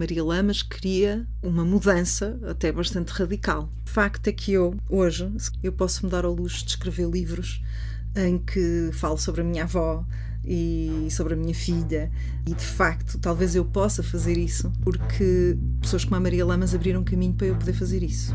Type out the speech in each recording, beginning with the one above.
Maria Lamas queria uma mudança até bastante radical. O facto é que eu, hoje, eu posso me dar ao luxo de escrever livros em que falo sobre a minha avó e sobre a minha filha e, de facto, talvez eu possa fazer isso porque pessoas como a Maria Lamas abriram caminho para eu poder fazer isso.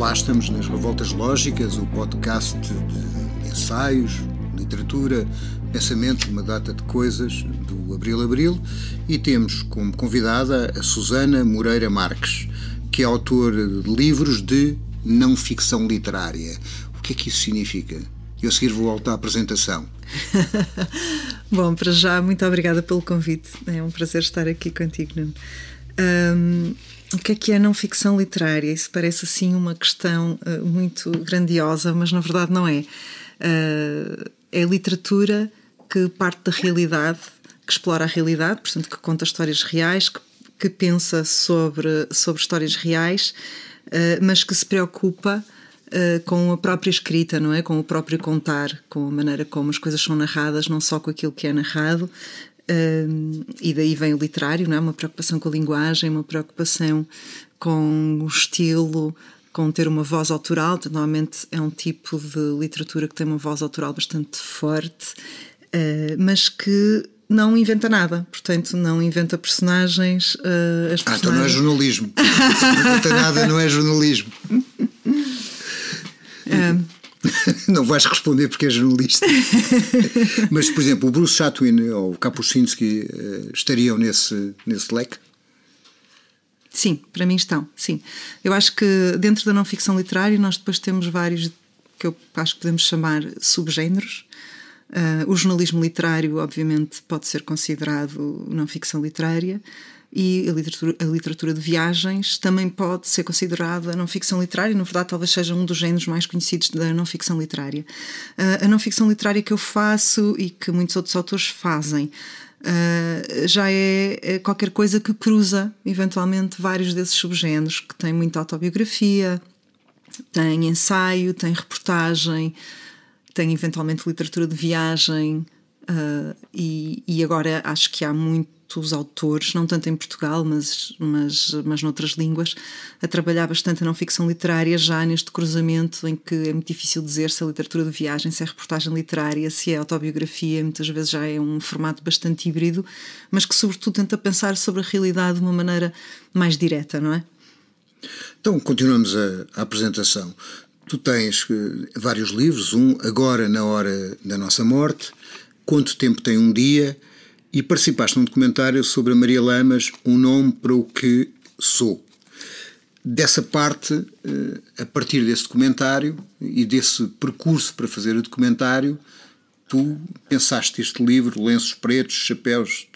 Olá, estamos nas Revoltas Lógicas, o podcast de ensaios, literatura, pensamento, uma data de coisas do Abril Abril e temos como convidada a Susana Moreira Marques, que é autora de livros de não ficção literária. O que é que isso significa? Eu a seguir vou à apresentação. Bom, para já, muito obrigada pelo convite. É um prazer estar aqui contigo, Nuno. Um, o que é que é não ficção literária? Isso parece assim uma questão uh, muito grandiosa, mas na verdade não é. Uh, é literatura que parte da realidade, que explora a realidade, portanto, que conta histórias reais, que, que pensa sobre, sobre histórias reais, uh, mas que se preocupa Uh, com a própria escrita, não é? Com o próprio contar, com a maneira como as coisas são narradas, não só com aquilo que é narrado, um, e daí vem o literário, não é? Uma preocupação com a linguagem, uma preocupação com o estilo, com ter uma voz autoral. Normalmente é um tipo de literatura que tem uma voz autoral bastante forte, uh, mas que não inventa nada, portanto, não inventa personagens. Uh, as personagens... Ah, então não é jornalismo. não inventa nada, não é jornalismo. não vais responder porque és jornalista. Mas, por exemplo, o Bruce Chatwin ou o Kapuscinski eh, estariam nesse, nesse leque? Sim, para mim estão, sim. Eu acho que dentro da não ficção literária nós depois temos vários que eu acho que podemos chamar subgéneros. Uh, eh, o jornalismo literário, obviamente, pode ser considerado não ficção literária e a literatura, a literatura de viagens também pode ser considerada não ficção literária, na verdade, talvez seja um dos géneros mais conhecidos da não ficção literária. Uh, a não ficção literária que eu faço e que muitos outros autores fazem. Uh, já é, é qualquer coisa que cruza eventualmente vários desses subgéneros, que tem muita autobiografia, tem ensaio, tem reportagem, tem eventualmente literatura de viagem, uh, e, e agora acho que há muito os autores, não tanto em Portugal, mas, mas, mas noutras línguas, a trabalhar bastante a não ficção literária, já neste cruzamento em que é muito difícil dizer se é literatura de viagem, se é reportagem literária, se é autobiografia, muitas vezes já é um formato bastante híbrido, mas que, sobretudo, tenta pensar sobre a realidade de uma maneira mais direta, não é? Então, continuamos a, a apresentação. Tu tens eh, vários livros, um agora na hora da nossa morte, quanto tempo tem um dia, e participaste num documentário sobre a Maria Lamas, Um Nome para o Que Sou. Dessa parte, eh, a partir desse documentário e desse percurso para fazer o documentário, tu pensaste este livro, Lenços Pretos, Chapéus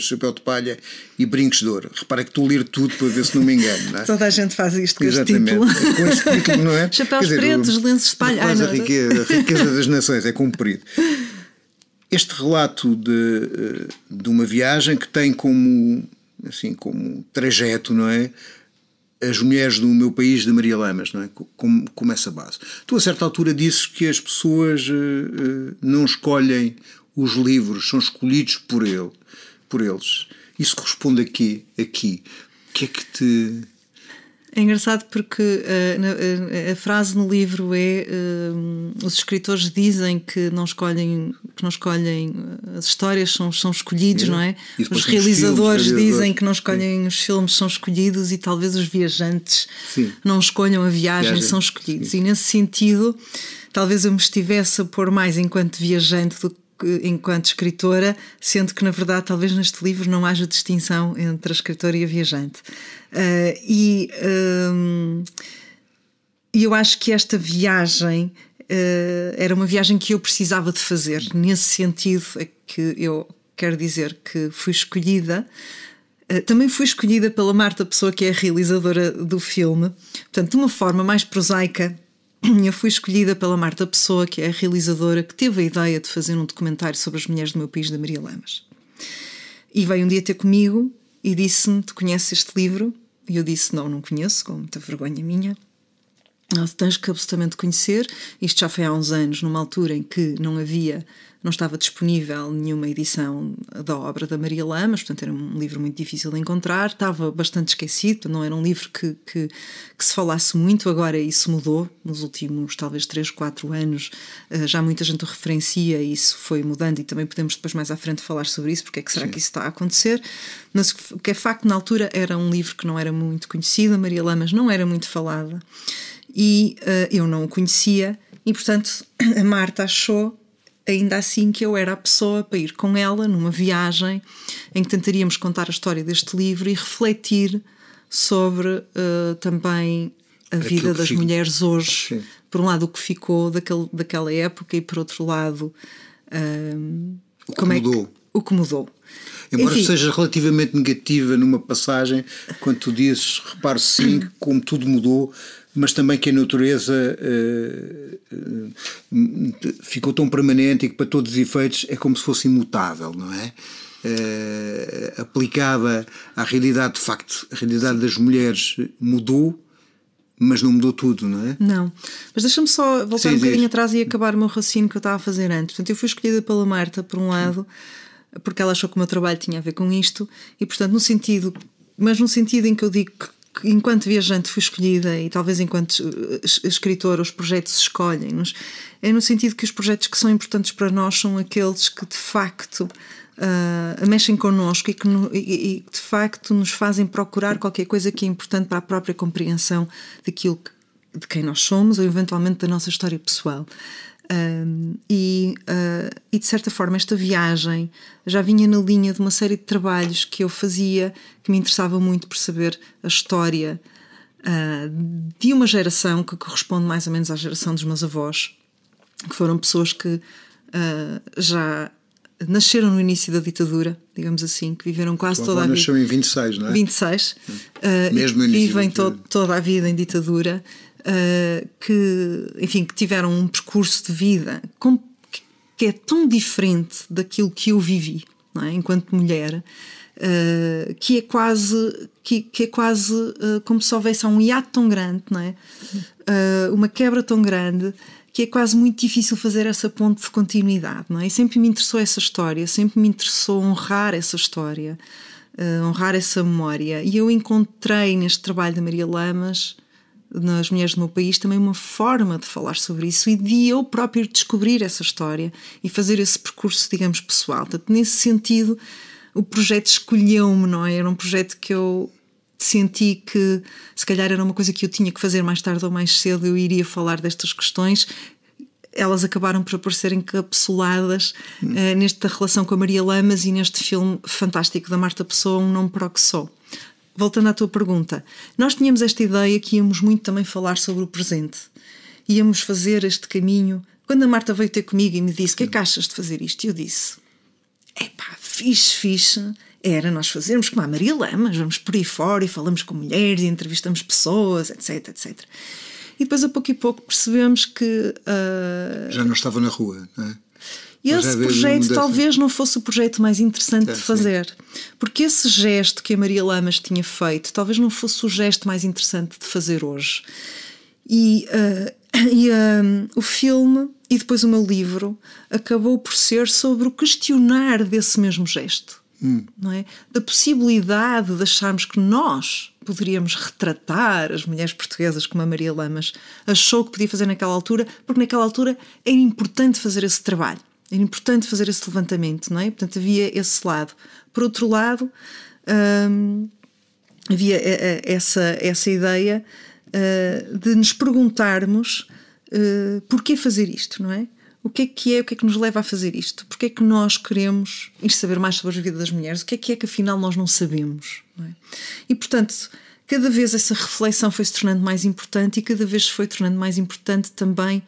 chapéu de palha e brincos de ouro. Repara que tu ler tudo para ver se não me engano. Não é? Toda a gente faz isto com Exatamente. este título. É com este título, não é? Chapéus dizer, pretos, lenços de palha. Ai, a, riqueza, a riqueza das nações, é cumprido este relato de, eh, de uma viagem que tem como, assim, como trajeto, não é? As mulheres do meu país, de Maria Lamas, não é? Como, como essa base. Tu, a certa altura, disses que as pessoas uh, não escolhem os livros, são escolhidos por, ele, por eles. Isso corresponde aqui, aqui. O que é que te é engraçado porque eh, a, a, eh, a frase no livro é eh, os escritores dizem que não escolhem que não escolhem as histórias são, são escolhidos, é. não é? Os realizadores dizem que não escolhem Sim. os filmes são escolhidos e talvez os viajantes Sim. não escolham a viagem, viagem. são escolhidos. Sim. E nesse sentido, talvez eu me estivesse a pôr mais enquanto viajante do que enquanto escritora, sendo que, na verdade, talvez neste livro não haja distinção entre a escritora e a viajante. Uh, e eu acho que esta viagem uh, era uma viagem que eu precisava de fazer. Nesse sentido, é que eu quero dizer que fui escolhida. Ah, também fui escolhida pela Marta Pessoa, que é a realizadora do filme, portanto, de uma forma mais prosaica eu fui escolhida pela Marta Pessoa, que é a realizadora que teve a ideia de fazer um documentário sobre as mulheres do meu país, da Maria Lamas. E veio um dia ter comigo e disse-me: Tu conheces este livro? E eu disse: Não, não conheço, com muita vergonha minha. Ah, tens que absolutamente conhecer. Isto já foi há uns anos, numa altura em que não havia, não estava disponível nenhuma edição da obra da Maria Lamas, portanto era um livro muito difícil de encontrar, estava bastante esquecido, não era um livro que, que, que se falasse muito, agora isso mudou, nos últimos talvez 3, 4 anos ah, já muita gente o referencia e isso foi mudando e também podemos depois mais à frente falar sobre isso, porque é que será Sim. que isso está a acontecer, mas o que é facto na altura era um livro que não era muito conhecido, a Maria Lamas não era muito falada, e uh, eu não o conhecia, e portanto a Marta achou ainda assim que eu era a pessoa para ir com ela numa viagem em que tentaríamos contar a história deste livro e refletir sobre uh, também a vida das fico. mulheres hoje, Sim. por um lado o que ficou daquele, daquela época e por outro lado ehm, o como é que o que mudou. Embora Enfim, seja relativamente negativa numa passagem, quando tu dizes, reparo sim, como tudo mudou, mas também que a natureza uh, uh, ficou tão permanente e que, para todos os efeitos, é como se fosse imutável, não é? Uh, eh, aplicada à realidade, de facto, a realidade das mulheres mudou, mas não mudou tudo, não é? Não. Mas deixa-me só voltar Sim, um bocadinho atrás e acabar o meu raciocínio que eu estava a fazer antes. Portanto, eu fui escolhida pela Marta, por um lado, porque ela achou que o meu trabalho tinha a ver com isto, e, portanto, no sentido mas no sentido em que eu digo que enquanto viajante fui escolhida e talvez enquanto eh, escritora os projetos escolhem-nos, é no sentido que os projetos que são importantes para nós são aqueles que de facto uh, mexem connosco e que, no, e, e de facto nos fazem procurar qualquer coisa que é importante para a própria compreensão daquilo que, de quem nós somos ou eventualmente da nossa história pessoal. Um, e, uh, e, de certa forma esta viagem já vinha na linha de uma série de trabalhos que eu fazia que me interessava muito perceber a história uh, de uma geração que corresponde mais ou menos à geração dos meus avós, que foram pessoas que uh, já nasceram no início da ditadura, digamos assim, que viveram quase toda a vida. nasceu em 26, não é? 26. Mesmo no início. Vivem to toda a vida em ditadura eh, que, enfim, que tiveram um percurso de vida com, que é tão diferente daquilo que eu vivi é? enquanto mulher, uh, que é quase, que, que é quase uh, como se houvesse um hiato tão grande, é? uma quebra tão grande que é quase muito difícil fazer essa ponte de continuidade, não é? E sempre me interessou essa história, sempre me interessou honrar essa história, uh, honrar essa memória. E eu encontrei neste trabalho da Maria Lamas nas mulheres do meu país também uma forma de falar sobre isso e de eu próprio descobrir essa história e fazer esse percurso, digamos, pessoal. Portanto, nesse sentido, o projeto escolheu-me, não é? Era um projeto que eu senti que se calhar era uma coisa que eu tinha que fazer mais tarde ou mais cedo, eu iria falar destas questões. Elas acabaram por aparecer encapsuladas hum. uh, nesta relação com a Maria Lamas e neste filme fantástico da Marta Pessoa, Um Nome para o Que Sou voltando à tua pergunta, nós tínhamos esta ideia que íamos muito também falar sobre o presente. Íamos fazer este caminho. Quando a Marta veio ter comigo e me disse: O que é que achas de fazer isto? E eu disse: "É pá, fixe, fixe era nós fazermos como a Maria Lamas, vamos por aí fora e falamos com mulheres e entrevistamos pessoas, etc, etc. E depois, a pouco e pouco, percebemos que. Uh... Já não estava na rua, não é? esse é projeto talvez não fosse o projeto mais interessante é, de fazer. Sim. Porque esse gesto que a Maria Lamas tinha feito talvez não fosse o gesto mais interessante de fazer hoje. E, uh, e ah, o filme e depois o meu livro acabou por ser sobre o questionar desse mesmo gesto. Hum. Não é? Da possibilidade de acharmos que nós poderíamos retratar as mulheres portuguesas como a Maria Lamas achou que podia fazer naquela altura, porque naquela altura era importante fazer esse trabalho. Era importante fazer esse levantamento, não é? Portanto, havia esse lado. Por outro lado, hum, havia eh, eh, essa, essa ideia uh, de nos perguntarmos uh, porquê fazer isto, não é? O que é que é, o que é que nos leva a fazer isto? Porquê é que nós queremos ir saber mais sobre a vida das mulheres? O que é que é que afinal nós não sabemos? Não é? E portanto, cada vez essa reflexão foi se tornando mais importante e cada vez se foi tornando mais importante também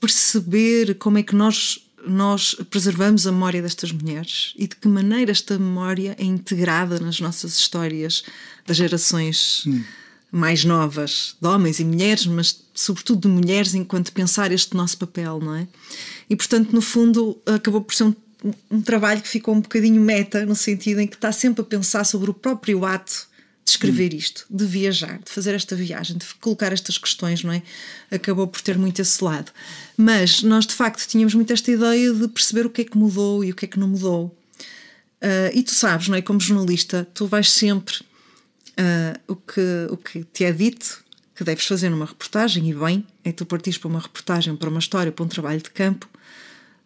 perceber como é que nós nós preservamos a memória destas mulheres e de que maneira esta memória é integrada nas nossas histórias das gerações hum. mais novas, de homens e mulheres, mas sobretudo de mulheres, enquanto pensar este nosso papel, não é? E portanto, no fundo, acabou por ser um, um trabalho que ficou um bocadinho meta, no sentido em que está sempre a pensar sobre o próprio ato de escrever isto, de viajar, de fazer esta viagem, de colocar estas questões, não é? Acabou por ter muito esse lado. Mas nós, de facto, tínhamos muito esta ideia de perceber o que é que mudou e o que é que não mudou. Uh, e tu sabes, não é? Como jornalista, tu vais sempre uh, o, que, o que te é dito que deves fazer numa reportagem, e bem, é tu partires para uma reportagem, para uma história, para um trabalho de campo,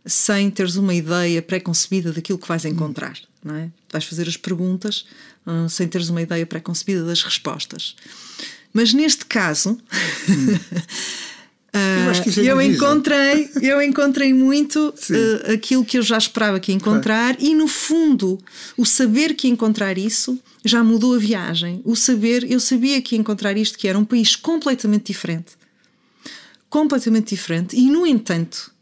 sem teres uma ideia pré-concebida daquilo que vais hum. encontrar. Não é? Vais fazer as perguntas ah, sem teres uma ideia pré-concebida das respostas. Mas neste caso, uh, eu, é eu encontrei, eu encontrei muito uh, aquilo que eu já esperava que encontrar, claro. e no fundo, o saber que encontrar isso já mudou a viagem. O saber, eu sabia que encontrar isto, que era um país completamente diferente. Completamente diferente, e no entanto,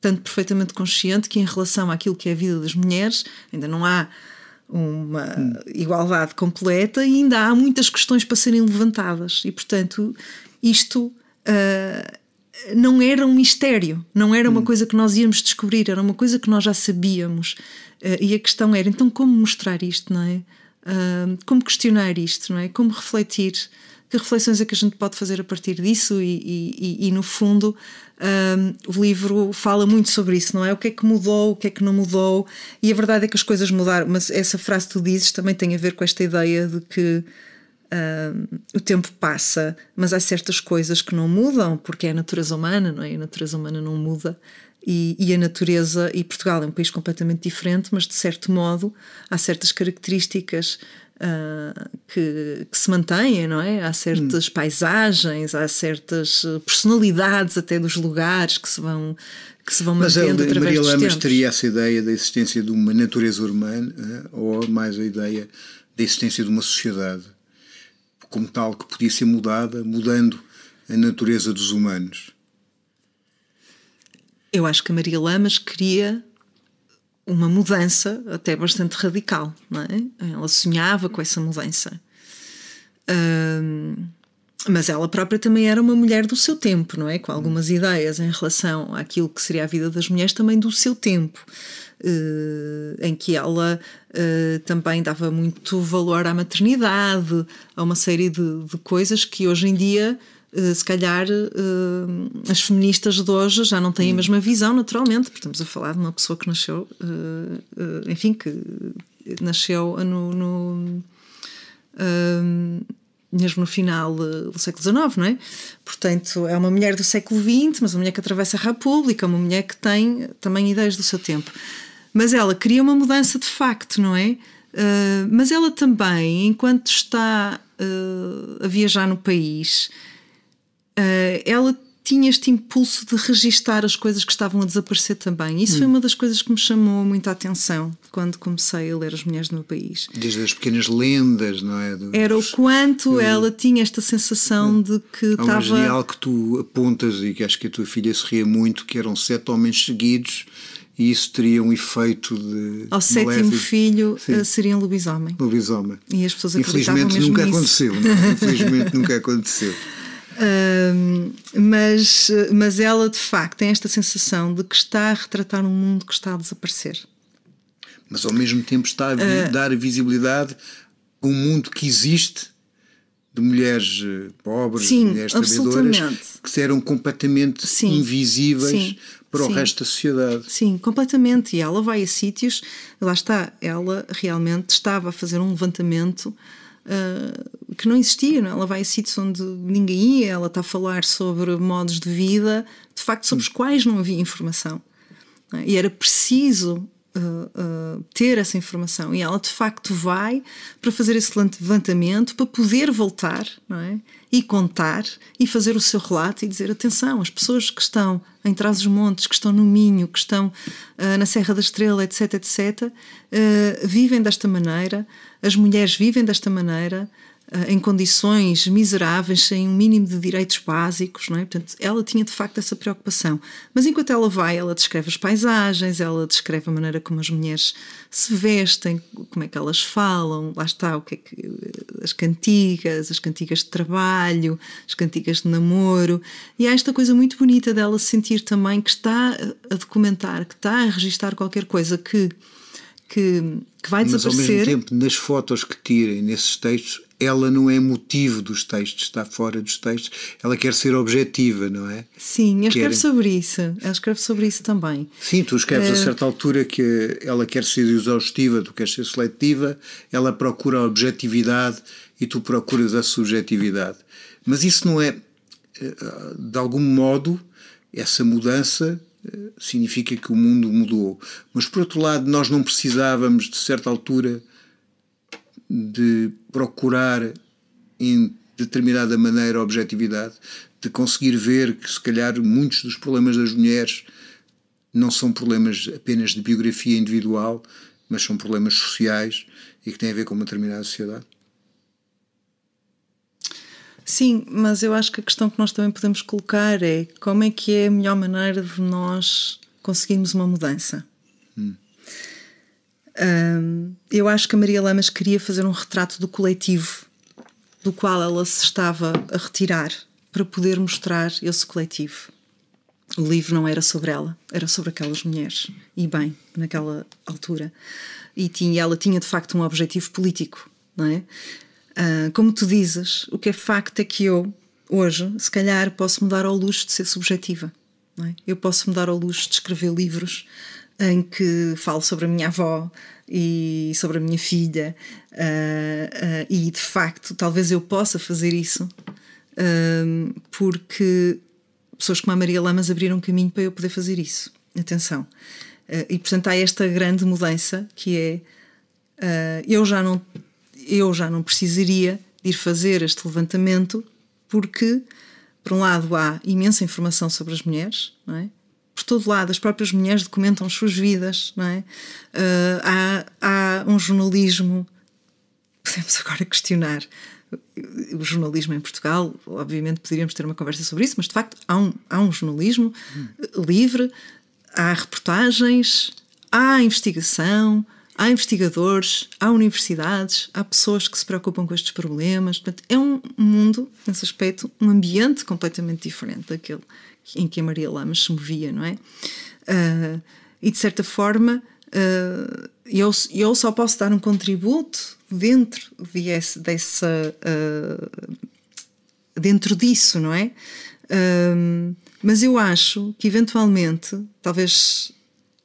tanto perfeitamente consciente que, em relação àquilo que é a vida das mulheres, ainda não há uma igualdade completa e ainda há muitas questões para serem levantadas. E, portanto, isto uh, não era um mistério, não era uma hum. coisa que nós íamos descobrir, era uma coisa que nós já sabíamos. Uh, e a questão era, então, como mostrar isto, não é? Uh, como questionar isto, não é? Como refletir que reflexões é que a gente pode fazer a partir disso? E, e, e no fundo, um, o livro fala muito sobre isso, não é? O que é que mudou, o que é que não mudou? E a verdade é que as coisas mudaram, mas essa frase que tu dizes também tem a ver com esta ideia de que. Hum, o tempo passa, mas há certas coisas que não mudam, porque é a natureza humana, não é? A natureza humana não muda e, e, a natureza. E Portugal é um país completamente diferente, mas de certo modo há certas características uh, que, que, se mantêm, não é? Há certas hum. paisagens, há certas personalidades até dos lugares que se vão que se vão Mas mantendo a, através Maria dos Lamas tempos. teria essa ideia da existência de uma natureza humana eh, ou mais a ideia da existência de uma sociedade como tal que podia ser mudada mudando a natureza dos humanos eu acho que a Maria Lamas queria uma mudança até bastante radical, não é? Ela sonhava com essa mudança. Um, mas ela própria também era uma mulher do seu tempo, não é? Com algumas ideias em relação àquilo que seria a vida das mulheres também do seu tempo, eh, em que ela eh, também dava muito valor à maternidade, a uma série de, de coisas que hoje em dia eh, se calhar eh, as feministas de hoje já não têm a hum. mesma visão, naturalmente, porque estamos a falar de uma pessoa que nasceu, eh, enfim, que nasceu no, no mesmo no final do século XIX, não é? Portanto, é uma mulher do século XX, mas uma mulher que atravessa a República, uma mulher que tem também ideias do seu tempo. Mas ela cria uma mudança de facto, não é? mas ela também, enquanto está a viajar no país, eh, ela tinha este impulso de registar as coisas que estavam a desaparecer também. Isso hum. foi uma das coisas que me chamou muita atenção quando comecei a ler As Mulheres no Meu País. Desde as pequenas lendas, não é? Dos... Era o quanto ela tinha esta sensação hum. de que estava... Há um algo que tu apontas e que acho que a tua filha se ria muito, que eram sete homens seguidos e isso teria um efeito de. Ao sétimo filho eh, Sim. seria um lobisomem. Lobisomem. E as pessoas Infelizmente nunca nisso. aconteceu, não? É? Infelizmente nunca aconteceu mas, mas ela, de facto, tem esta sensação de que está a retratar um mundo que está a desaparecer. Mas ao mesmo tempo está a vi uh, dar visibilidade a um mundo que existe de mulheres eh, pobres, sim, mulheres trabalhadoras, que eram completamente sim, invisíveis sim, para o resto da sociedade. Sim, completamente. E ela vai a sítios, lá está, ela realmente estava a fazer um levantamento ah, que não existia. Não? É? Ela vai a sítios onde ninguém ia, ela está a falar sobre modos de vida, de facto, sobre os quais não havia informação. Não é? E era preciso uh, ter essa informação e ela de facto vai para fazer esse levantamento para poder voltar não é? e contar e fazer o seu relato e dizer atenção, as pessoas que estão em Trás-os-Montes, que estão no Minho, que estão uh, na Serra da Estrela, etc, etc, vivem desta maneira, as mulheres vivem desta maneira, eh, em condições miseráveis, sem um mínimo de direitos básicos, não é? Portanto, ela tinha de facto essa preocupação. Mas enquanto ela vai, ela descreve as paisagens, ela descreve a maneira como as mulheres se vestem, como é que elas falam, lá está o que é que eh, as cantigas, as cantigas de trabalho, as cantigas de namoro, e há esta coisa muito bonita dela sentir também que está a documentar, que está a registar qualquer coisa que que, que vai desaparecer. Mas ao mesmo tempo, nas fotos que tirem, nesses textos, ela não é motivo dos textos, está fora dos textos, ela quer ser objetiva, não é? Sim, eu escrevo quer... sobre isso, ela escreve sobre isso também. Sim, tu escreves é... a eh, certa altura que ela quer ser exaustiva, tu queres ser seletiva, ela procura a objetividade e tu procuras a subjetividade. Mas isso não é, eh, de algum modo, essa mudança eh, significa que o mundo mudou. Mas por outro lado, nós não precisávamos, de certa altura, de procurar em determinada maneira objetividade, de conseguir ver que se calhar muitos dos problemas das mulheres não são problemas apenas de biografia individual, mas são problemas sociais e que têm a ver com uma determinada sociedade? Sim, mas eu acho que a questão que nós também podemos colocar é como é que é a melhor maneira de nós conseguirmos uma mudança? Um, eu acho que a Maria Lamas queria fazer um retrato do coletivo do qual ela se estava a retirar para poder mostrar esse coletivo. O livro não era sobre ela, era sobre aquelas mulheres. E bem, naquela altura. E tinha, ela tinha de facto um objetivo político, não é? Uh, como tu dizes, o que é facto é que eu, hoje, se calhar posso me dar ao luxo de ser subjetiva. É? Eu posso me dar ao luxo de escrever livros em que falo sobre a minha avó e sobre a minha filha, uh, uh, e de facto, talvez eu possa fazer isso, ah, porque pessoas como a Maria Lamas abriram caminho para eu poder fazer isso. Atenção. Uh, e portanto há esta grande mudança que é eu já não eu já não precisaria de ir fazer este levantamento porque por um lado há imensa informação sobre as mulheres, não é? por todo lado. As próprias mulheres documentam as suas vidas, não é? Uh, há, há um jornalismo. Podemos agora questionar o jornalismo em Portugal, obviamente poderíamos ter uma conversa sobre isso, mas de facto há um, há um jornalismo hum. livre, há reportagens, há investigação, há investigadores, há universidades, há pessoas que se preocupam com estes problemas. Portanto, é um mundo, nesse aspecto, um ambiente completamente diferente daquele em que a Maria Lamas se movia, não é? Uh, e de certa forma uh, eu, eu só posso dar um contributo dentro dessa uh, dentro disso, não é? mas eu acho que eventualmente, talvez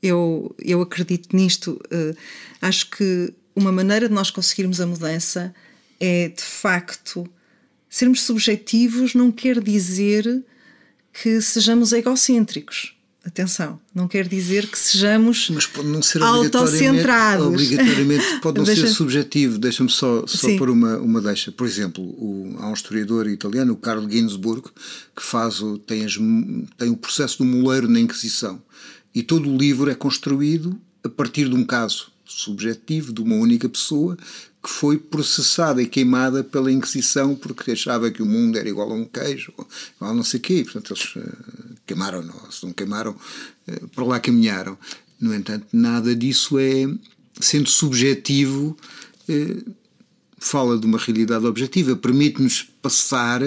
eu, eu acredito nisto, uh, acho que uma maneira de nós conseguirmos a mudança é de facto sermos subjetivos não quer dizer que sejamos egocêntricos. Atenção, não quer dizer que sejamos Mas pode não ser autocentrados. Obrigatoriamente, pode não ser subjetivo. Deixa-me só, só por pôr uma, uma deixa. Por exemplo, o, há um historiador italiano, o Carlo Ginzburg, que faz o, tem, as, tem o processo do moleiro na Inquisição. E todo o livro é construído a partir de um caso subjetivo de uma única pessoa que foi processada e queimada pela Inquisição porque achava que o mundo era igual a um queijo, igual a não sei o quê. Portanto, eles eh, queimaram-no, se não queimaram, eh, para lá caminharam. No entanto, nada disso é, sendo subjetivo, eh, fala de uma realidade objetiva, permite-nos passar,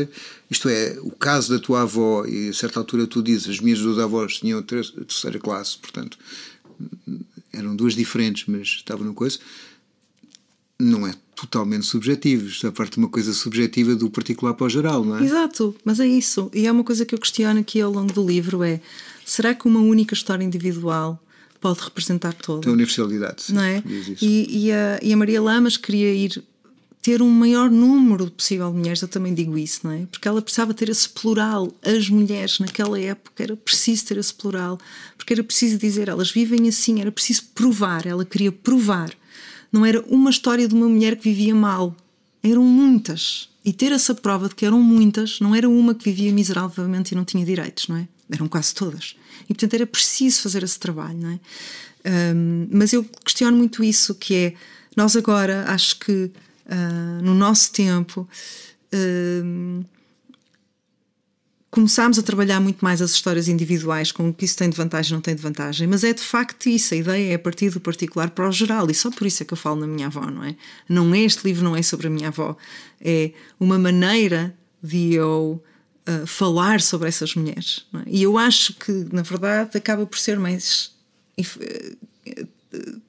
isto é, o caso da tua avó, e a certa altura tu dizes, as minhas duas avós tinham terceira classe, portanto, eram duas diferentes, mas estavam numa coisa, não é totalmente subjetivos. é parte de uma coisa subjetiva do particular para o geral, não é? Exato, mas é isso. E é uma coisa que eu questiono aqui ao longo do livro: é será que uma única história individual pode representar toda? Tem universalidade, sim, não é? E, e, a, e a Maria Lamas queria ir ter um maior número possível de mulheres, eu também digo isso, não é? Porque ela precisava ter esse plural, as mulheres, naquela época era preciso ter esse plural, porque era preciso dizer elas vivem assim, era preciso provar, ela queria provar não era uma história de uma mulher que vivia mal, eram muitas. E ter essa prova de que eram muitas, não era uma que vivia miseravelmente e não tinha direitos, não é? Eram quase todas. E portanto era preciso fazer esse trabalho, não é? Um, mas eu questiono muito isso, que é, nós agora, acho que uh, no nosso tempo, uh, começámos a trabalhar muito mais as histórias individuais, com o que isso tem de vantagem não tem de vantagem, mas é de facto isso, a ideia é partir do particular para o geral, e só por isso é que eu falo na minha avó, não é? Não é este livro, não é sobre a minha avó, é uma maneira de eu uh, falar sobre essas mulheres, é? e eu acho que, na verdade, acaba por ser mais. Eh, eh,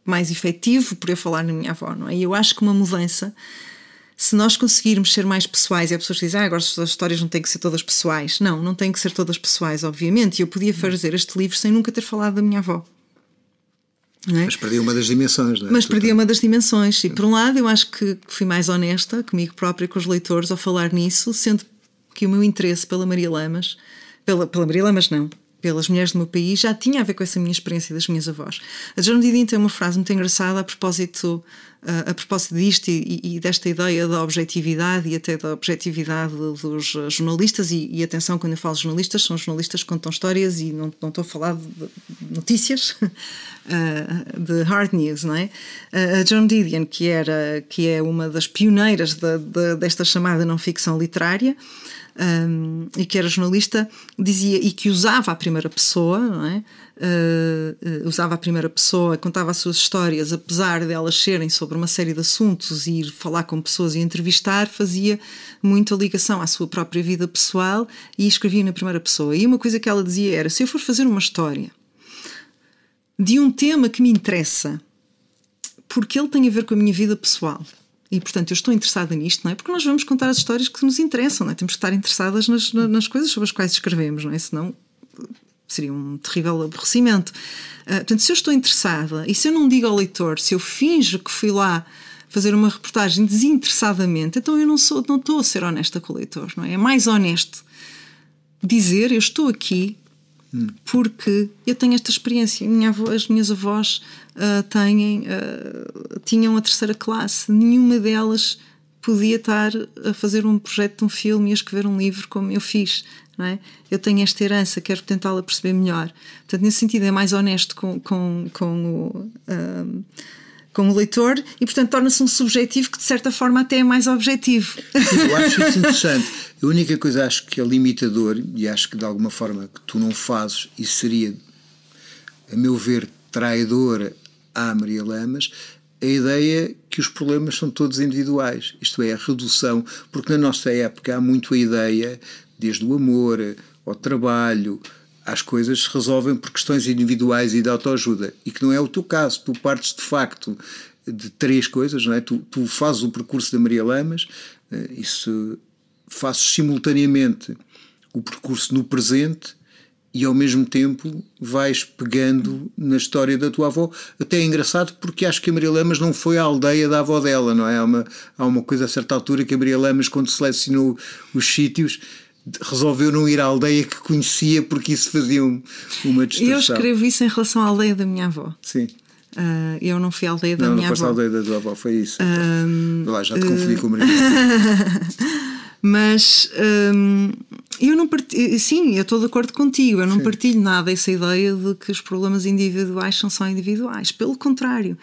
mais efetivo por eu falar na minha avó, não é? E eu acho que uma mudança se nós conseguirmos ser mais pessoais, e as pessoas dizem, ah, agora as histórias não têm que ser todas pessoais. Não, não têm que ser todas pessoais, obviamente. E eu podia hum. fazer este livro sem nunca ter falado da minha avó. É? Mas perdi uma das dimensões, não é? Mas Tudo perdi tá- uma das dimensões. E por um lado, eu acho que fui mais honesta comigo própria e com os leitores ao falar nisso, sendo que o meu interesse pela Maria Lamas, pela, pela Maria Lamas não, pelas mulheres do meu país já tinha a ver com essa minha experiência das minhas avós. A Geraldine tem uma frase muito engraçada a propósito, eh, a propósito disto e, e desta ideia da objetividade e até da objetividade dos eh, jornalistas. E, e, atenção, quando eu falo jornalistas, são jornalistas que contam histórias e não, não estou a falar de notícias, eh, de hard news, não é? A Joan Didion, que, era, que é uma das pioneiras de, de, desta chamada não ficção literária, um, e que era jornalista, dizia e que usava a primeira pessoa, não é? Uh, usava a primeira pessoa, contava as suas histórias, apesar de elas serem sobre uma série de assuntos e ir falar com pessoas e entrevistar, fazia muita ligação à sua própria vida pessoal e escrevia na primeira pessoa. E uma coisa que ela dizia era: se eu for fazer uma história de um tema que me interessa, porque ele tem a ver com a minha vida pessoal e, portanto, eu estou interessada nisto, não é? Porque nós vamos contar as histórias que nos interessam, não é? Temos que estar interessadas nas, nas coisas sobre as quais escrevemos, não é? Senão seria um terrível aborrecimento. Uh, portanto, se eu estou interessada e se eu não digo ao leitor, se eu finjo que fui lá fazer uma reportagem desinteressadamente, então eu não, sou, não estou a ser honesta com o leitor, não é? É mais honesto dizer eu estou aqui Hum. Porque eu tenho esta experiência. Minha avó, as minhas avós uh, têm, uh, tinham a terceira classe. Nenhuma delas podia estar a fazer um projeto de um filme e a escrever um livro como eu fiz. É? Eu tenho esta herança, quero tentá-la perceber melhor. Portanto, nesse sentido, é mais honesto com, com, com o, ah, como leitor e, portanto, torna-se um subjetivo que, de certa forma, até é mais objetivo. Eu acho isso interessante. A única coisa acho que é limitador, e acho que de alguma forma que tu não fazes, e seria, a meu ver, traidora à Maria Lamas, a ideia que os problemas são todos individuais, isto é, a redução, porque na nossa época há muito a ideia, desde o amor ao trabalho, as coisas se resolvem por questões individuais e de autoajuda, e que não é o teu caso. Tu partes de facto de três coisas, não é? Tu, tu fazes o percurso da Maria Lamas, eh, isso fazes simultaneamente o percurso no presente e ao mesmo tempo vais pegando na história da tua avó. Até é engraçado porque acho que a Maria Lamas não foi à aldeia da avó dela, não é? Há uma, há uma coisa a certa altura que a Maria Lamas, quando selecionou os sítios, resolveu não ir à aldeia que conhecia porque isso fazia uma distorção. Eu escrevo isso em relação à aldeia da minha avó. Sim. Uh, eu não fui à aldeia da não, minha avó. Não, não aldeia da tua avó, foi isso. Ah, Lá, já te confundi uh... com o marido. Mas hum, eu não partilho, sim, eu estou de acordo contigo, eu não sim. partilho nada essa ideia de que os problemas individuais são só individuais, pelo contrário.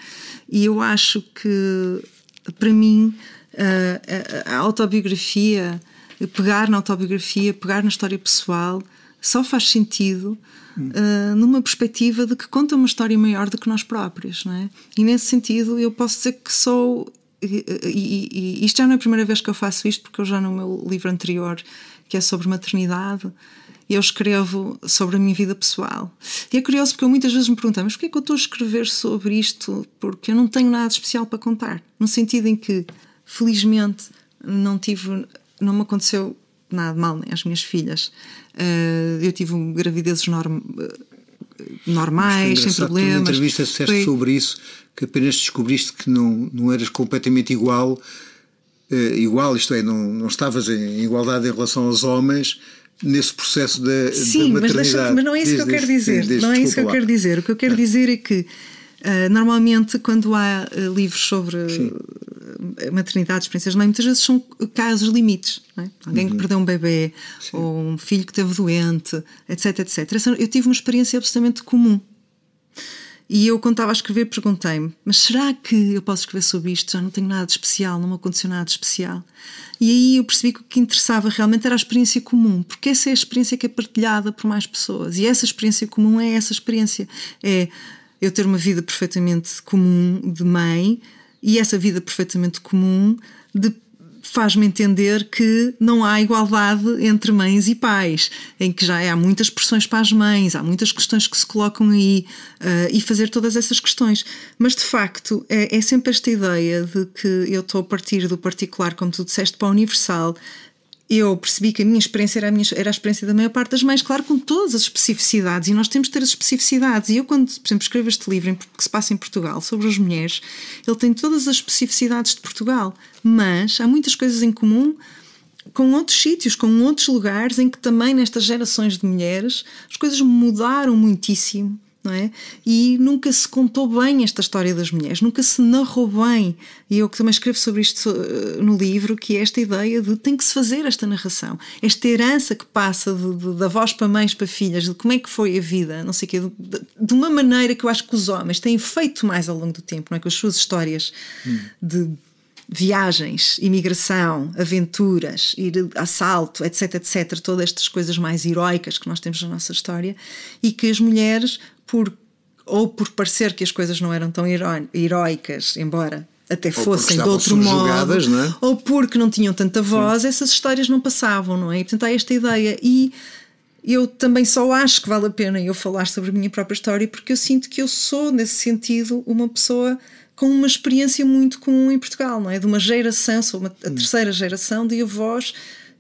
E eu acho que, para mim, ah, a, a, a autobiografia pegar na autobiografia, pegar na história pessoal, só faz sentido uh, numa perspectiva de que conta uma história maior do que nós próprios, não é? E nesse sentido eu posso dizer que sou e, e, e, isto já não é a primeira vez que eu faço isto, porque eu já no meu livro anterior, que é sobre maternidade, eu escrevo sobre a minha vida pessoal. E é curioso porque eu muitas vezes me pergunto, ah, mas porquê é que eu estou a escrever sobre isto? Porque eu não tenho nada especial para contar. No sentido em que, felizmente, não tive não me aconteceu nada mal, nem às minhas filhas. Uh, eu tive um, gravidezes norm, eh, normais, sem problemas. Na entrevista disseste Foi... sobre isso, que apenas descobriste que não, não eras completamente igual, uh, igual, isto é, não, não estavas em igualdade em relação aos homens, nesse processo da, Sim, da maternidade. Sim, mas, mas, não é isso desde, que eu quero dizer. Desde, desde, não é isso que eu lá. quero dizer. O que eu quero ah. dizer é que, uh, normalmente, quando há uh, livros sobre maternidade, experiências de mãe, muitas vezes são casos limites. É? Alguém uhum. que perdeu um bebê, Sim. ou um filho que esteve doente, etc, etc. Eu tive uma experiência absolutamente comum. E eu, quando estava a escrever, perguntei-me: mas será que eu posso escrever sobre isto? Já não tenho nada de especial, não me aconteceu nada de especial. E aí eu percebi que o que interessava realmente era a experiência comum, porque essa é a experiência que é partilhada por mais pessoas. E essa experiência comum é essa experiência. É eu ter uma vida perfeitamente comum de mãe, e essa vida perfeitamente comum faz-me entender que não há igualdade entre mães e pais, em que já é, há muitas pressões para as mães, há muitas questões que se colocam aí uh, e fazer todas essas questões. Mas de facto, é, é sempre esta ideia de que eu estou a partir do particular, como tu disseste, para o universal eu percebi que a minha experiência era a, minha, era a experiência da maior parte das mães, claro, com todas as especificidades, e nós temos de ter as especificidades. E eu, quando, por exemplo, escrevo este livro que se passa em Portugal sobre as mulheres, ele tem todas as especificidades de Portugal, mas há muitas coisas em comum com outros sítios, com outros lugares em que também nestas gerações de mulheres as coisas mudaram muitíssimo não é? E nunca se contou bem esta história das mulheres, nunca se narrou bem. E eu que também escrevo sobre isto eh, no livro, que é esta ideia de tem que se fazer esta narração, esta herança que passa de, de, da voz para mães para filhas, de como é que foi a vida, não sei o quê, de, de, uma maneira que eu acho que os homens têm feito mais ao longo do tempo, não é? Com as suas histórias hum. de viagens, imigração, aventuras, ir assalto, etc, etc, todas estas coisas mais heroicas que nós temos na nossa história e que as mulheres por, ou por parecer que as coisas não eram tão heróicas, embora até fossem de outro modo, é? ou porque não tinham tanta voz, Sim. essas histórias não passavam, não é? E, portanto, há esta ideia. E eu também só acho que vale a pena eu falar sobre a minha própria história, porque eu sinto que eu sou, nesse sentido, uma pessoa com uma experiência muito comum em Portugal, não é? De uma geração, sou uma, a hum. terceira geração de avós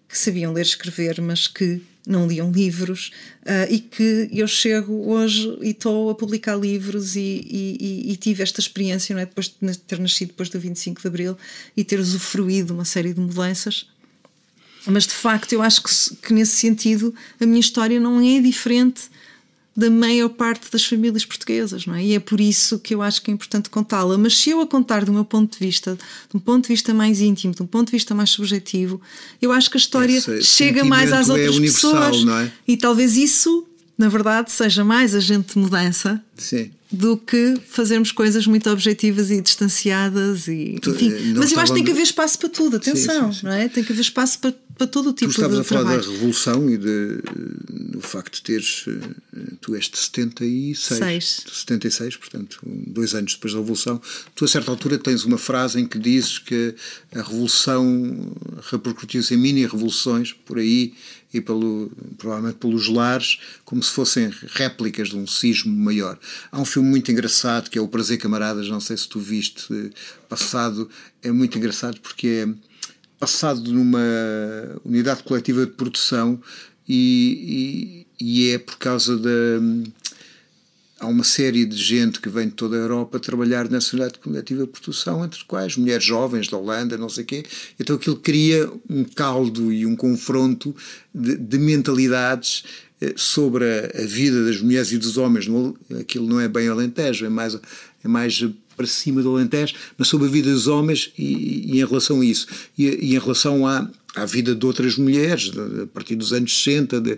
que sabiam ler e escrever, mas que não liam livros uh, e que eu chego hoje e estou a publicar livros e, e, e, tive esta experiência, não é? Depois de ter nascido depois do 25 de Abril e ter usufruído uma série de mudanças. Mas de facto, eu acho que, que nesse sentido a minha história não é diferente da maior parte das famílias portuguesas, não é? E é por isso que eu acho que é importante contá-la. Mas se eu a contar do meu ponto de vista, de um ponto de vista mais íntimo, de um ponto de vista mais subjetivo, eu acho que a história Esse chega mais às é outras é pessoas. Não é? E talvez isso, na verdade, seja mais agente de mudança Sim. do que fazermos coisas muito objetivas e distanciadas. E, enfim. Eh, Mas eu acho que tem que haver espaço para tudo, atenção, sim, sim, sim. não é? Tem que haver espaço para para todo o tipo de trabalho. Tu estavas a falar da revolução e de, do facto de teres, eh, tu és de 76, Seis. 76, portanto, dois anos depois da revolução, tu a certa altura tens uma frase em que dizes que a revolução repercutiu-se em mini-revoluções por aí e pelo, provavelmente pelos lares, como se fossem réplicas de um sismo maior. Há um filme muito engraçado que é O Prazer Camaradas, não sei se tu viste, eh, passado, é muito engraçado porque é passado numa unidade coletiva de produção e, e, e é por causa da há uma série de gente que vem de toda a Europa trabalhar na Sociedade Coletiva de Produção, entre quais mulheres jovens da Holanda, não sei o quê. Então aquilo cria um caldo e um confronto de, de mentalidades eh, sobre a, a, vida das mulheres e dos homens. Aquilo não é bem alentejo, é mais, é mais para cima do Alentejo, mas sobre a vida dos homens e, e em relação a isso. E, e em relação à, à, vida de outras mulheres, a partir dos anos 60, da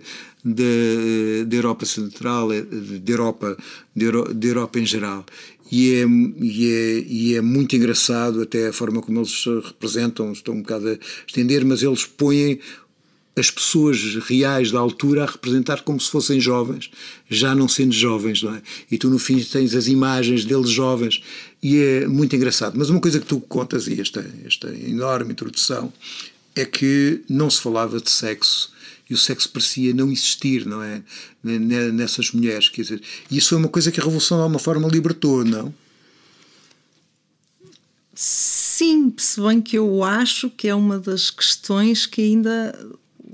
Europa Central, eh, da Europa, de, Europa em geral. E é, e, é, e é, muito engraçado até a forma como eles representam, estou um bocado a estender, mas eles põem as pessoas reais da altura a representar como se fossem jovens, já não sendo jovens, não é? E tu no fim tens as imagens deles jovens e é muito engraçado. Mas uma coisa que tu contas, e esta, esta enorme introdução, é que não se falava de sexo e o sexo parecia não existir, não é? Nessas mulheres, quer dizer. E isso foi uma coisa que a Revolução de alguma forma libertou, não? Sim, se bem que eu acho que é uma das questões que ainda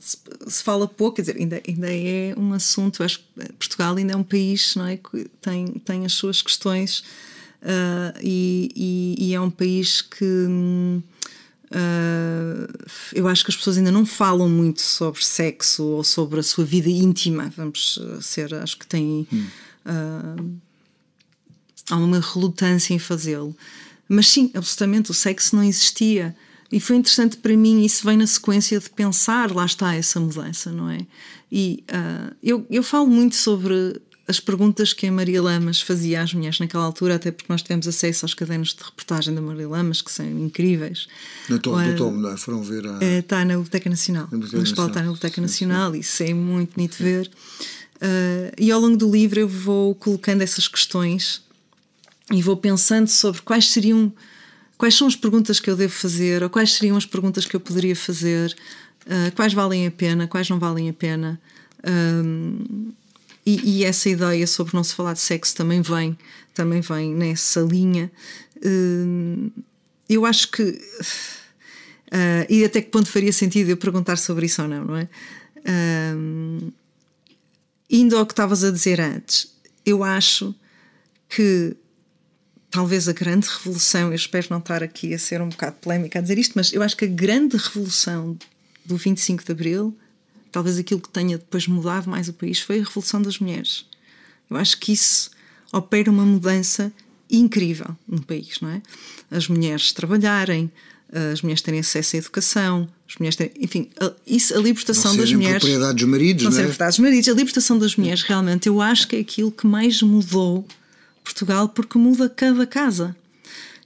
se, fala pouco, quer dizer, ainda, ainda é um assunto, acho que eh, Portugal ainda é um país não é, que tem, tem as suas questões uh, e, e, e, é um país que uh, eu acho que as pessoas ainda não falam muito sobre sexo ou sobre a sua vida íntima, vamos ser, acho que tem hum. uh, há uma relutância em fazê-lo. Mas sim, absolutamente, o sexo não existia. E foi interessante para mim, isso vem na sequência de pensar, lá está essa mudança, não é? E uh, eu, eu falo muito sobre as perguntas que a Maria Lamas fazia às mulheres naquela altura, até porque nós tivemos acesso aos cadernos de reportagem da Maria Lamas, que são incríveis. Do Tom, Ora, não é? Foram ver a... Está eh, na Biblioteca Nacional. Na Biblioteca Nacional. Está na Biblioteca sim, Nacional, sim. isso é muito bonito sim. ver. Uh, e ao longo do livro eu vou colocando essas questões e vou pensando sobre quais seriam quais são as perguntas que eu devo fazer, ou quais seriam as perguntas que eu poderia fazer, uh, quais valem a pena, quais não valem a pena. Um, ah, e, e, essa ideia sobre não se falar de sexo também vem, também vem nessa linha. Ah, eu acho que. Uh, e até que ponto faria sentido eu perguntar sobre isso ou não, não é? indo ao que estavas a dizer antes, eu acho que talvez a grande revolução, eu espero não estar aqui a ser um bocado polémica a dizer isto, mas eu acho que a grande revolução do 25 de Abril, talvez aquilo que tenha depois mudado mais o país, foi a revolução das mulheres. Eu acho que isso opera uma mudança incrível no país, não é? As mulheres trabalharem, as mulheres terem acesso à educação, as mulheres terem, enfim, a, isso, a libertação das mulheres. Propriedade dos maridos, não, não é? propriedade dos maridos, a libertação das mulheres, realmente, eu acho que é aquilo que mais mudou Portugal porque muda cada casa.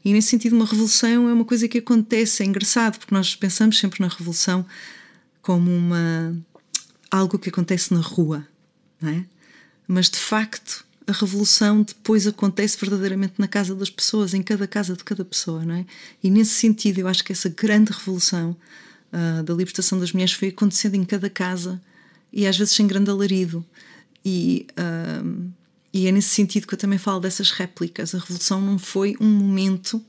E nesse sentido, uma revolução é uma coisa que acontece, é engraçado, porque nós pensamos sempre na revolução como uma algo que acontece na rua, não é? Mas de facto, a revolução depois acontece verdadeiramente na casa das pessoas, em cada casa de cada pessoa, não é? E nesse sentido, eu acho que essa grande revolução uh, da libertação das mulheres foi acontecendo em cada casa e às vezes sem grande alarido. E. Uh, e é nesse sentido que eu também falo dessas réplicas. A revolução não foi um momento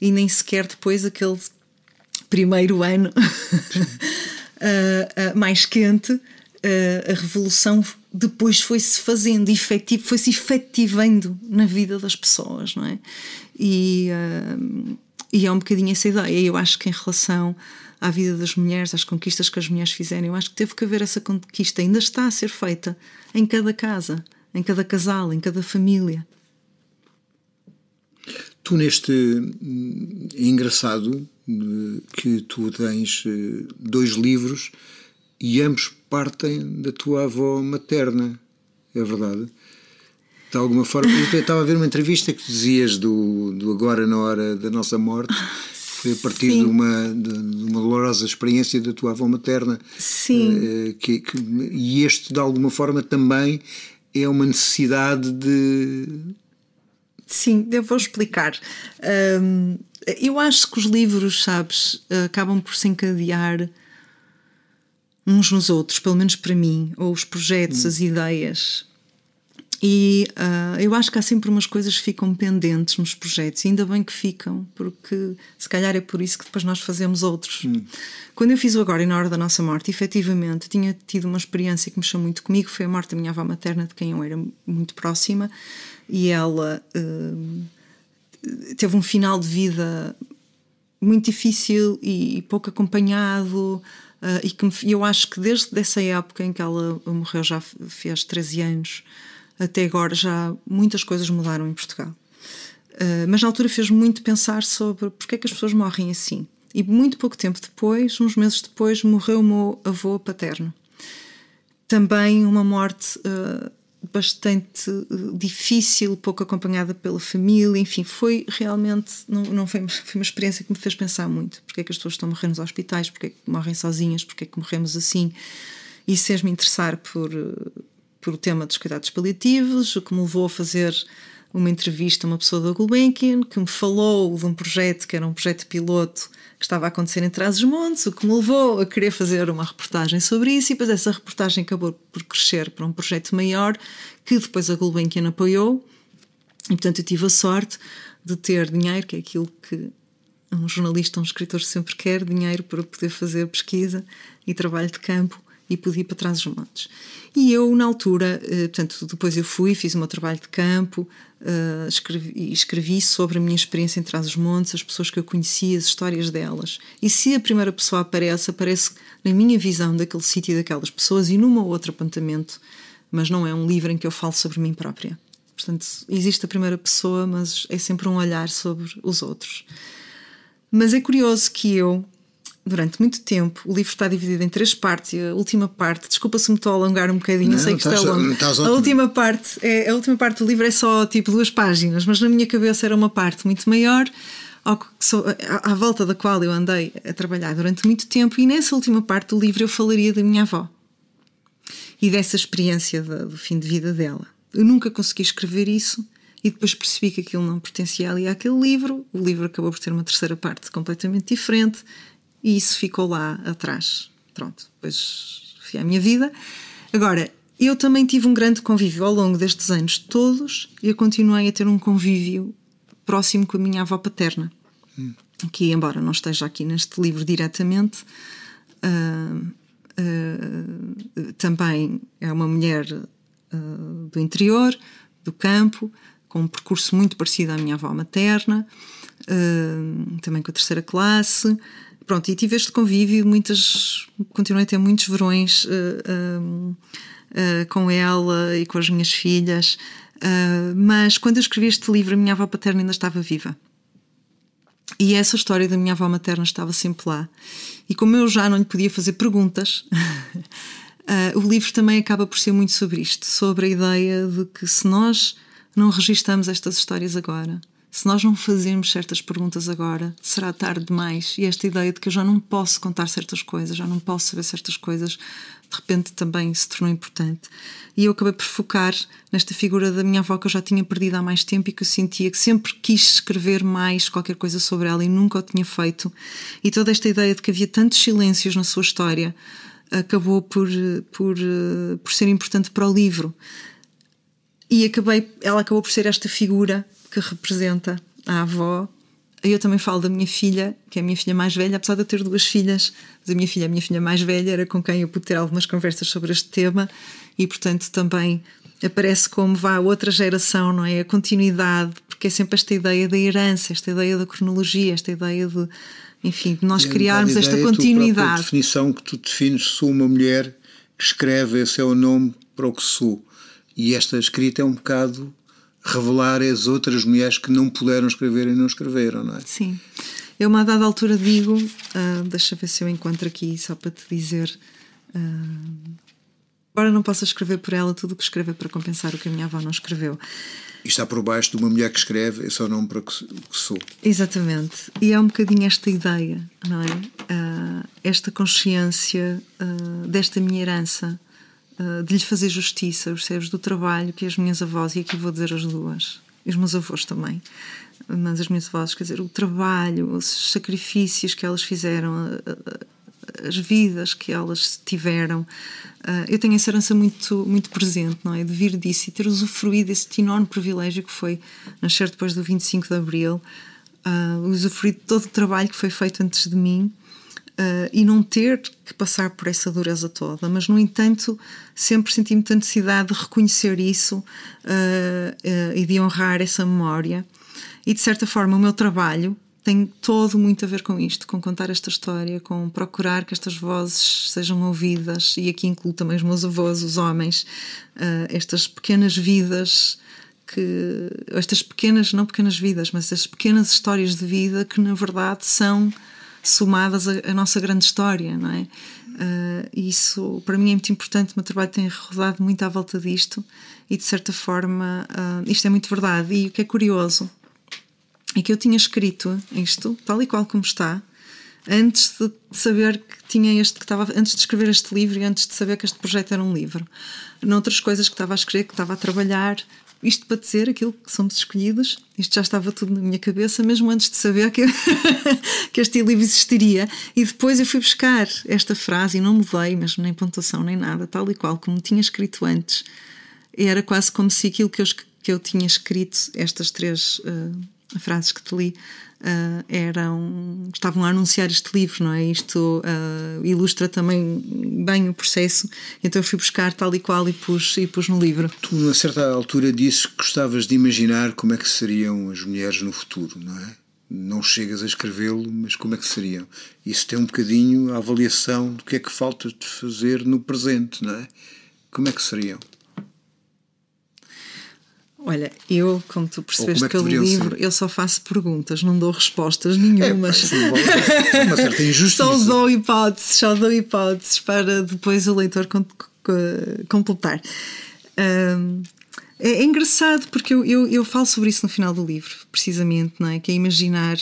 e nem sequer depois aquele primeiro ano uh, uh, mais quente. Uh, a revolução depois foi-se fazendo, efetivo, foi-se efetivando na vida das pessoas, não é? E, e é um bocadinho essa ideia. Eu acho que em relação à vida das mulheres, às conquistas que as mulheres fizeram, eu acho que teve que haver essa conquista, ainda está a ser feita em cada casa em cada casal, em cada família. Tu neste é engraçado eh, que tu tens eh, dois livros e ambos partem da tua avó materna, é verdade? De alguma forma, eu estava a ver uma entrevista que dizias do, do agora na hora da nossa morte, foi a partir de uma, de, uma dolorosa experiência da tua avó materna. Sim. Eh, que, que, e este, de alguma forma, também é uma necessidade de. Sim, eu vou explicar. Um, eu acho que os livros, sabes, acabam por se encadear uns nos outros, pelo menos para mim, ou os projetos, hum. as ideias. E uh, eu acho que há sempre umas coisas que ficam pendentes nos projetos, e ainda bem que ficam, porque se calhar é por isso que depois nós fazemos outros. Hum. Quando eu fiz o Agora e na Hora da Nossa Morte, efetivamente tinha tido uma experiência que mexeu muito comigo, foi a morte da minha avó materna, de quem eu era muito próxima, e ela uh, teve um final de vida muito difícil e, e pouco acompanhado. Uh, e que me, eu acho que desde essa época em que ela morreu, já fez 13 anos, até agora já muitas coisas mudaram em Portugal. Ah, mas na altura fez muito pensar sobre porque é que as pessoas morrem assim. E muito pouco tempo depois, uns meses depois, morreu o meu avô paterno. Também uma morte uh, bastante ah, difícil, pouco acompanhada pela família, enfim, foi realmente, não, não foi, foi uma experiência que me fez pensar muito. Porque é que as pessoas estão morrendo nos hospitais, porque é que morrem sozinhas, porque é que morremos assim. e sem me interessar por, pelo tema dos cuidados paliativos, o que me levou a fazer uma entrevista a uma pessoa da Gulbenkian que me falou de um projeto que era um projeto piloto que estava a acontecer em Trás-os-Montes, o que me levou a querer fazer uma reportagem sobre isso e depois essa reportagem acabou por crescer para um projeto maior que depois a Gulbenkian apoiou e portanto eu tive a sorte de ter dinheiro, que é aquilo que um jornalista, um escritor sempre quer, dinheiro para poder fazer pesquisa e trabalho de campo e podia ir para trás dos montes. E eu, na altura, eh, portanto, depois eu fui, fiz o meu trabalho de campo, eh, escrevi, escrevi sobre a minha experiência em trás dos montes, as pessoas que eu conhecia, as histórias delas. E se a primeira pessoa aparece, aparece na minha visão daquele sítio e daquelas pessoas e numa outra apontamento, mas não é um livro em que eu falo sobre mim própria. Portanto, existe a primeira pessoa, mas é sempre um olhar sobre os outros. Mas é curioso que eu, durante muito tempo. O livro está dividido em três partes e a última parte, desculpa se me estou a alongar um bocadinho, não, sei que está longo. A última, parte, é, a última parte do livro é só tipo duas páginas, mas na minha cabeça era uma parte muito maior. Ao sou, à, à volta da qual eu andei a trabalhar durante muito tempo, e nessa última parte do livro eu falaria da minha avó e dessa experiência do, do fim de vida dela. Eu nunca consegui escrever isso, e depois percebi que aquilo não pertencia ali àquele livro. O livro acabou por ter uma terceira parte completamente diferente e isso ficou lá atrás. Pronto, depois fui à minha vida. Agora, eu também tive um grande convívio ao longo destes anos todos e eu continuei a ter um convívio próximo com a minha avó paterna. Hum. Que, embora não esteja aqui neste livro diretamente, uh, uh, também é uma mulher uh, do interior, do campo, com um percurso muito parecido à minha avó materna, também com a terceira classe pronto, e tive este convívio, muitas, continuei a ter muitos verões uh, uh, com ela e com as minhas filhas. mas quando eu escrevi este livro, a minha avó paterna ainda estava viva. E essa história da minha avó materna estava sempre lá. E como eu já não lhe podia fazer perguntas, uh, o livro também acaba por ser muito sobre isto sobre a ideia de que se nós não registamos estas histórias agora, se nós não fazermos certas perguntas agora, será tarde demais. E esta ideia de que eu já não posso contar certas coisas, já não posso saber certas coisas, de repente também se tornou importante. E eu acabei por focar nesta figura da minha avó que eu já tinha perdido há mais tempo e que eu sentia que sempre quis escrever mais qualquer coisa sobre ela e nunca o tinha feito. E toda esta ideia de que havia tantos silêncios na sua história eh, acabou por, eh, por, eh, por ser importante para o livro. E acabei, ela acabou por ser esta figura que representa a avó. Eu também falo da minha filha, que é a minha filha mais velha, apesar de eu ter duas filhas, mas a minha filha, a minha filha mais velha, era com quem eu pude ter algumas conversas sobre este tema e, portanto, também aparece como vá outra geração, não é? A continuidade, porque é sempre esta ideia da herança, esta ideia da cronologia, esta ideia de, enfim, de nós e criarmos esta continuidade. É a definição que tu defines, sou uma mulher que escreve, esse é o nome para o que sou. E esta escrita é um bocado revelar as outras mulheres que não puderam escrever e não escreveram, não é? Sim. Eu, uma dada altura, digo, uh, deixa ver se eu encontro aqui, só para te dizer. Uh, agora não posso escrever por ela tudo o que escrever para compensar o que a minha avó não escreveu. E está por baixo de uma mulher que escreve, é só nome para que sou. Exatamente. E é um bocadinho esta ideia, não é? Uh, esta consciência uh, desta minha herança eh, de lhe fazer justiça, os servos do trabalho que as minhas avós, e aqui vou dizer as duas, e os meus avós também, mas as minhas avós, quer dizer, o trabalho, os sacrifícios que elas fizeram, eh, eh, as vidas que elas tiveram. Eu tenho essa herança muito, muito presente, não é? De vir disso e ter usufruído desse enorme privilégio que foi nascer depois do 25 de Abril, usufruir usufruído de todo o trabalho que foi feito antes de mim Uh, e não ter que passar por essa dureza toda. Mas, no entanto, sempre senti muita necessidade de reconhecer isso uh, uh, e de honrar essa memória. E, de certa forma, o meu trabalho tem todo muito a ver com isto, com contar esta história, com procurar que estas vozes sejam ouvidas, e aqui incluo também os meus avós, os homens, estas pequenas vidas que. estas pequenas, não pequenas vidas, mas estas pequenas histórias de vida que, na verdade, são somadas à nossa grande história, não é? Uh, isso para mim é muito importante. O meu trabalho tem rodado muito à volta disto e de certa forma uh, isto é muito verdade. E o que é curioso é que eu tinha escrito isto, tal e qual como está, antes de saber que tinha este que estava antes de escrever este livro e antes de saber que este projeto era um livro noutras coisas que estava a escrever que estava a trabalhar isto para dizer aquilo que somos escolhidos, isto já estava tudo na minha cabeça, mesmo antes de saber que, que este livro existiria. E depois eu fui buscar esta frase e não mudei, mesmo nem pontuação nem nada, tal e qual como tinha escrito antes. era quase como se aquilo que eu, que eu tinha escrito, estas três uh, frases que te li, uh, ah, eram, estavam a anunciar este livro, não é? Isto uh, ilustra também bem o processo. Então eu fui buscar tal e qual e pus, e pus no livro. Tu, a certa altura, disse que gostavas de imaginar como é que seriam as mulheres no futuro, não é? Não chegas a escrevê-lo, mas como é que seriam? Isso tem um bocadinho a avaliação do que é que falta de fazer no presente, não é? Como é que seriam? Olha, eu, como tu percebeste é que pelo livro, ser? eu só faço perguntas, não dou respostas nenhumas. É, uma certa injustiça. Só dou hipóteses, só dou hipóteses para depois o leitor completar. Um, é, é, engraçado porque eu, eu, eu, falo sobre isso no final do livro, precisamente, não é? Que é imaginar.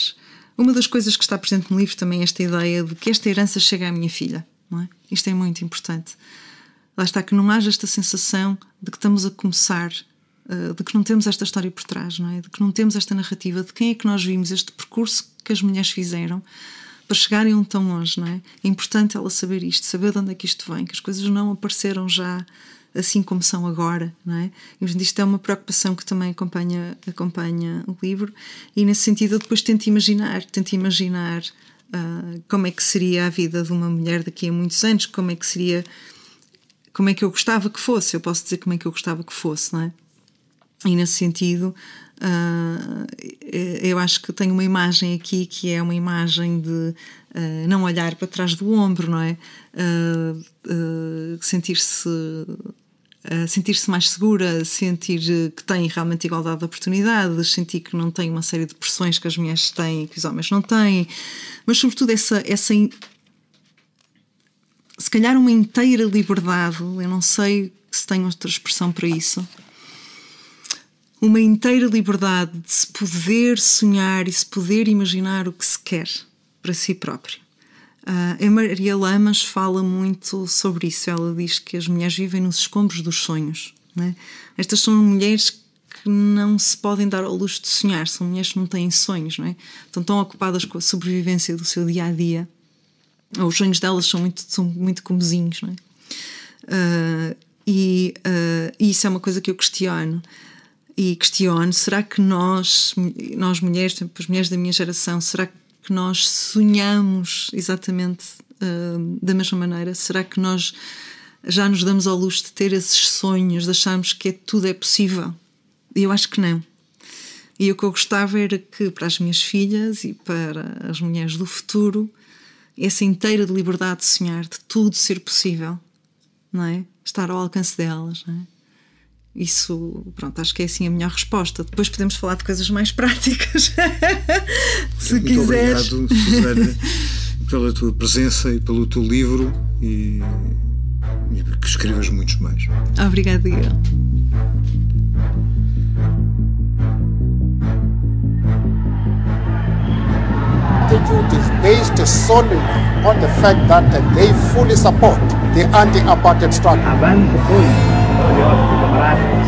Uma das coisas que está presente no livro também é esta ideia de que esta herança chega à minha filha, não é? Isto é muito importante. Lá está que não haja esta sensação de que estamos a começar eh, de que não temos esta história por trás, não é? De que não temos esta narrativa, de quem é que nós vimos, este percurso que as mulheres fizeram para chegarem tão longe, não é? É importante ela saber isto, saber de onde é que isto vem, que as coisas não apareceram já assim como são agora, não é? isto é uma preocupação que também acompanha, acompanha o livro e nesse sentido eu depois tento imaginar, tento imaginar uh, como é que seria a vida de uma mulher daqui a muitos anos, como é que seria, como é que eu gostava que fosse, eu posso dizer como é que eu gostava que fosse, não é? E nesse sentido, uh, eu acho que tenho uma imagem aqui que é uma imagem de uh, não olhar para trás do ombro, não é? Uh, sentir-se. sentir-se mais segura, sentir que tem realmente igualdade de oportunidades, sentir que não tem uma série de pressões que as mulheres têm e que os homens não têm, mas sobretudo essa, essa in... se calhar uma inteira liberdade, eu não sei se tem outra expressão para isso, uma inteira liberdade de se poder sonhar e se poder imaginar o que se quer para si próprio. Uh, a Maria Lamas fala muito sobre isso. Ela diz que as mulheres vivem nos escombros dos sonhos. Né? Estas são mulheres que não se podem dar ao luxo de sonhar, são mulheres que não têm sonhos, não é? estão tão ocupadas com a sobrevivência do seu dia a dia. Os sonhos delas são muito, são muito comezinhos, não é? Uh, e uh, isso é uma coisa que eu questiono e questiono: será que nós, nós mulheres, as mulheres da minha geração, será que nós sonhamos exatamente uh, da mesma maneira? Será que nós já nos damos ao luxo de ter esses sonhos, de acharmos que é, tudo é possível? E eu acho que não. E o que eu gostava era que, para as minhas filhas e para as mulheres do futuro, essa inteira de liberdade de sonhar, de tudo ser possível, não é? Estar ao alcance delas, não é? Isso, pronto, acho que é assim a melhor resposta. Depois podemos falar de coisas mais práticas. Se Muito quiseres. Obrigado, Susana, pela tua presença e pelo teu livro e, e que escrevas muitos mais. Obrigada, Miguel. Institute is based solely on the fact that they fully support the anti-apartheid struggle. Thank you.